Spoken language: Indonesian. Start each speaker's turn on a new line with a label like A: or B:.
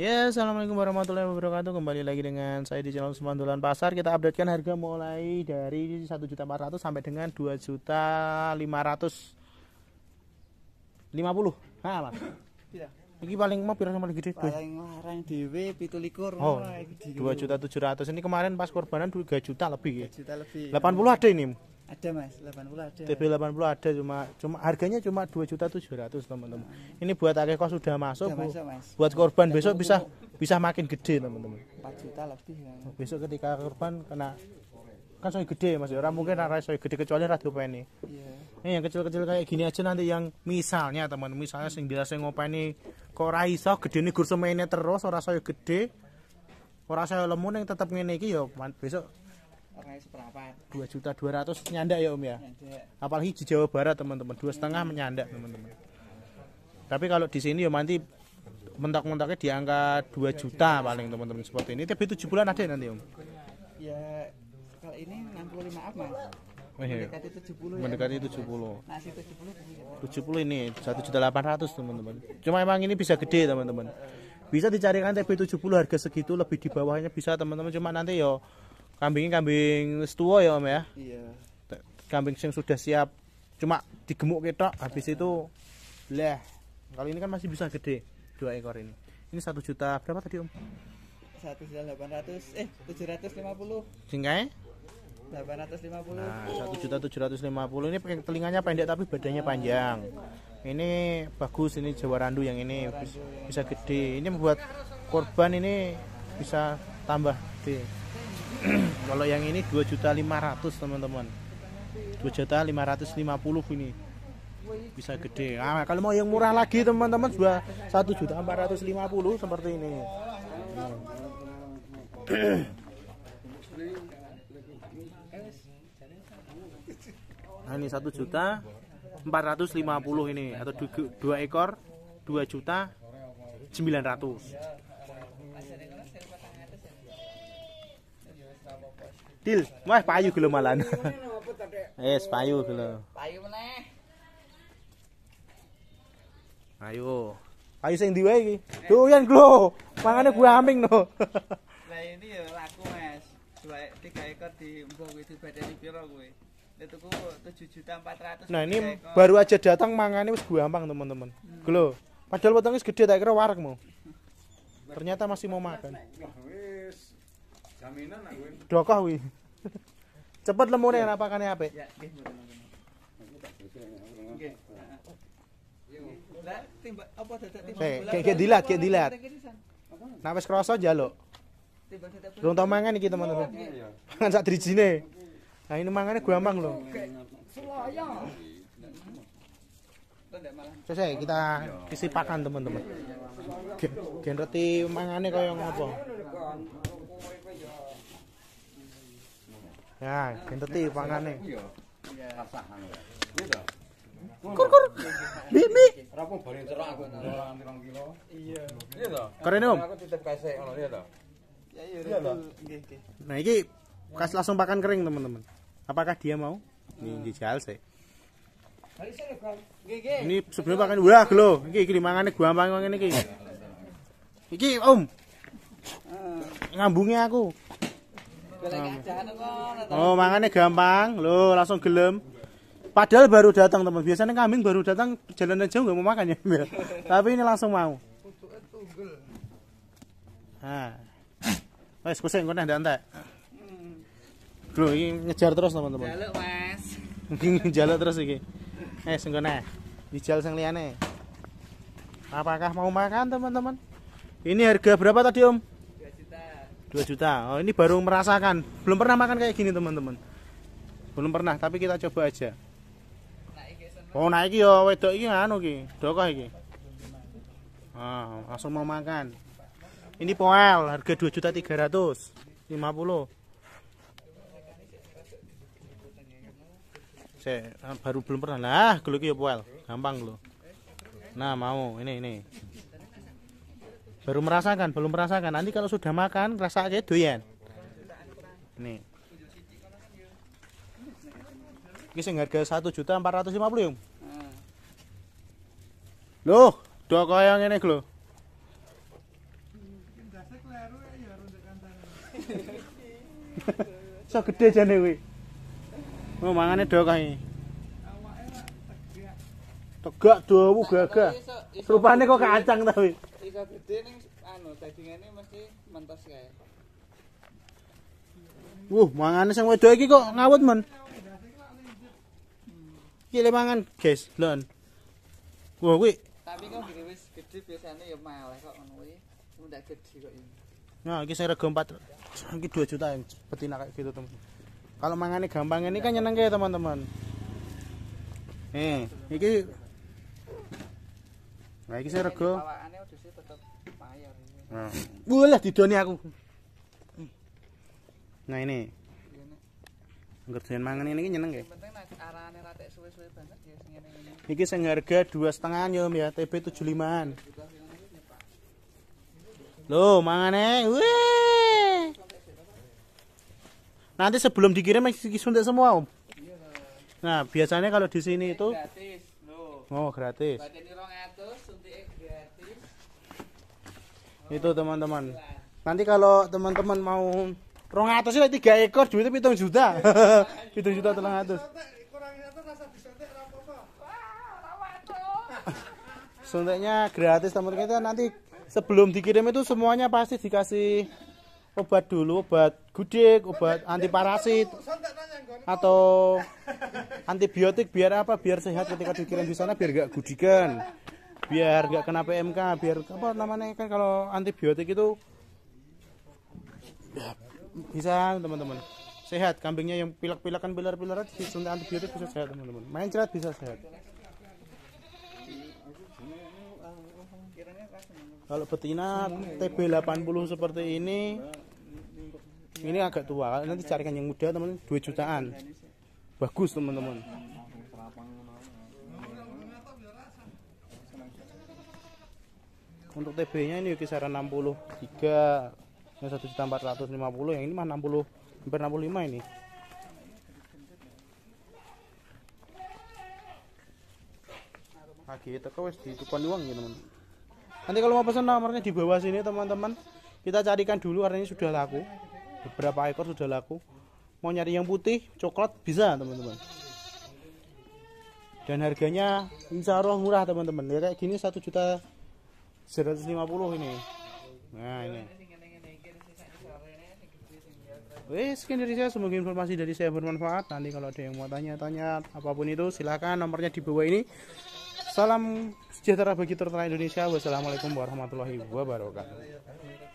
A: Ya, yes, assalamualaikum warahmatullahi wabarakatuh. Kembali lagi dengan saya di channel Semandulan Pasar. Kita update kan harga mulai dari 1.400 sampai dengan 50. Nah, Mas. Iya. Ini paling mau pira paling gede? Paling larang dewe 17. Oh, 2.700. Ini kemarin pas korbanan 2 juta lebih ya. 3 juta lebih. 80 ada ini. Ada mas, 80 ada. TB 80 ada cuma cuma harganya cuma 2 juta 700 teman-teman. Nah. Ini buat akeh kos sudah masuk, sudah masuk mas. buat korban Dan besok bisa bisa makin gede teman-teman. 4 juta lebih. Ya. Besok ketika korban kena kan soalnya gede mas, ya, orang mungkin orang soalnya gede kecuali ratu peni. Iya. Ini yang kecil-kecil kayak gini aja nanti yang misalnya teman, misalnya sing biasa ngopeni kok ora gede ini gur mainnya terus orang saya gede. orang saya lemu yang tetap ngene iki ya besok dua juta dua ratus menyandak ya om ya apalagi di Jawa Barat teman-teman dua setengah menyandak teman-teman tapi kalau di sini ya nanti mentok-mentoknya di angka 2 juta paling teman-teman seperti ini tapi tujuh bulan ada nanti om ya kalau ini enam puluh mas apa oh,
B: iya. Mendekati tujuh puluh. Ya, Mendekati tujuh puluh.
A: Ya, tujuh puluh ini satu juta delapan ratus teman-teman. Cuma emang ini bisa gede teman-teman. Bisa dicarikan TB 70 harga segitu lebih di bawahnya bisa teman-teman. Cuma nanti yo ya, Kambingnya kambing setua ya Om ya. Iya. Kambing yang sudah siap cuma digemuk kita, habis uh. itu leh kalau ini kan masih bisa gede dua ekor ini. Ini satu juta berapa tadi Om? Satu juta delapan ratus eh tujuh ratus lima puluh. Singkai? Eh? Delapan ratus lima puluh. Nah satu juta tujuh ratus lima puluh ini pakai telinganya pendek tapi badannya panjang. Ini bagus ini Jawa Randu yang ini bisa, yang bisa gede. Ini membuat korban ini bisa tambah gede kalau yang ini 2.500 teman-teman 2.550 ini bisa gede nah, kalau mau yang murah lagi teman-teman sudah 1.450 seperti ini nah ini 1 juta 450 ini atau dua ekor 2 juta 900 Til, wah payu gelo malan. Es payu gelo. Payu mana? Ayo. Payu sing diwe wae iki? Doyan glo. Mangane gue aming no. Lah ini ya laku, Mas. Dua tiga ekor di embo kuwi di badani piro kuwi? Itu 7 juta 400. Nah, ini baru aja datang mangane wis gue ampang, teman-teman. Hmm. Glo. Padahal potongnya gede tak kira warek mau. Ternyata masih mau makan. Jaminan aku. Dokoh kuwi. Cepet lemune ya. apa kan Ya, nggih mboten Nggih. Lah timbak apa dadak timbak. Kayak dilat, kayak dilat. Nah wis krasa njaluk. Rung tau mangan iki teman-teman. Mangan iya, iya. sak drijine. Nah ini gue gampang loh. Selesai kita isi pakan teman-teman. Gen reti mangannya kaya ngopo. Ya, genteti ya, pangane. Iya. iya, anu ya. iya kur kur. Bi iya. bi. Ora Om. Aku titip ya, nah, kasih langsung pakan kering teman-teman. Apakah dia mau? Ini dijal sih. Ini sebelum pakan udah lo. Iki iki dimangane gua ampang ngene iki. Iki Om. Ah. ngambungnya aku. Anu, oh, mangannya gampang. Loh, langsung gelem. Padahal baru datang teman. Biasanya kambing baru datang jalanan jauh nggak mau makan ya. Tapi ini langsung mau. Nah. Wes kuseng kene ndak entek. Hmm. Loh, ini ngejar terus teman-teman. Jaluk, Mas. Jaluk terus iki. Eh, sing kene. Dijal sing liyane. Apakah mau makan teman-teman? Ini harga berapa tadi, Om? 2 juta oh, ini baru merasakan belum pernah makan kayak gini teman-teman belum pernah tapi kita coba aja oh naik yo ya, wedok iki anu ki dokah iki ah langsung mau makan ini poel harga dua juta tiga ratus lima puluh saya baru belum pernah lah kalau ya poel gampang lo nah mau ini ini baru merasakan belum merasakan nanti kalau sudah makan rasa aja doyan nih ini sing harga satu juta empat ratus lima puluh loh dua koyang ini loh so gede jane kuwi mau oh, mangane dua kae tegak dawu gagah rupane kok kacang tapi ketika gede ning anu dagingane mesti mentes kae. Wuh, mangane sing wedok iki kok ngawut Mon. Iki le mangan, guys, lon. Wuh, kuwi. Tapi kok gede wis gede biasane ya malah kok ngono kuwi. Ndak gede kok ini. Nah, iki sing rega 4 iki 2 juta yang betina kayak gitu, teman. Kalau mangane gampang ini kan nyeneng kayak teman-teman. Eh, iki Nah iki rego. tetep Nah. Boleh aku. Nah ini. Iya, Ngerjain mangan ini nyeneng ya. Ini saya harga dua setengah nyom ya, TB 75-an. Loh, mangan Nanti sebelum dikirim masih suntik semua, Om. Iya, nah, biasanya kalau di sini itu Oh, gratis. Itu teman-teman. Nanti kalau teman-teman mau rong atas itu tiga ekor duitnya pitung juta pitung juta telang atas. suntiknya gratis teman kita nanti sebelum dikirim itu semuanya pasti dikasih obat dulu obat gudik obat anti parasit atau antibiotik biar apa biar sehat ketika dikirim di sana biar gak gudikan biar nggak kena PMK biar apa namanya kan kalau antibiotik itu ya, bisa teman-teman sehat kambingnya yang pilek-pilek kan pilar-pilar disuntik antibiotik bisa sehat teman-teman main cerat bisa sehat kalau betina TB80 seperti ini ini agak tua nanti carikan yang muda teman-teman 2 jutaan bagus teman-teman untuk TB nya ini kisaran 63 yang 1 juta 450 yang ini mah 60 hampir 65 ini lagi teko wis ditukon uang ya teman nanti kalau mau pesan nomornya di bawah sini teman-teman kita carikan dulu karena ini sudah laku beberapa ekor sudah laku mau nyari yang putih coklat bisa teman-teman dan harganya insya Allah murah teman-teman ya kayak gini satu juta 150 ini. Nah, ini. Wes, sekian dari saya. Semoga informasi dari saya bermanfaat. Nanti kalau ada yang mau tanya-tanya apapun itu, silahkan nomornya di bawah ini. Salam sejahtera bagi tertera Indonesia. Wassalamualaikum warahmatullahi wabarakatuh.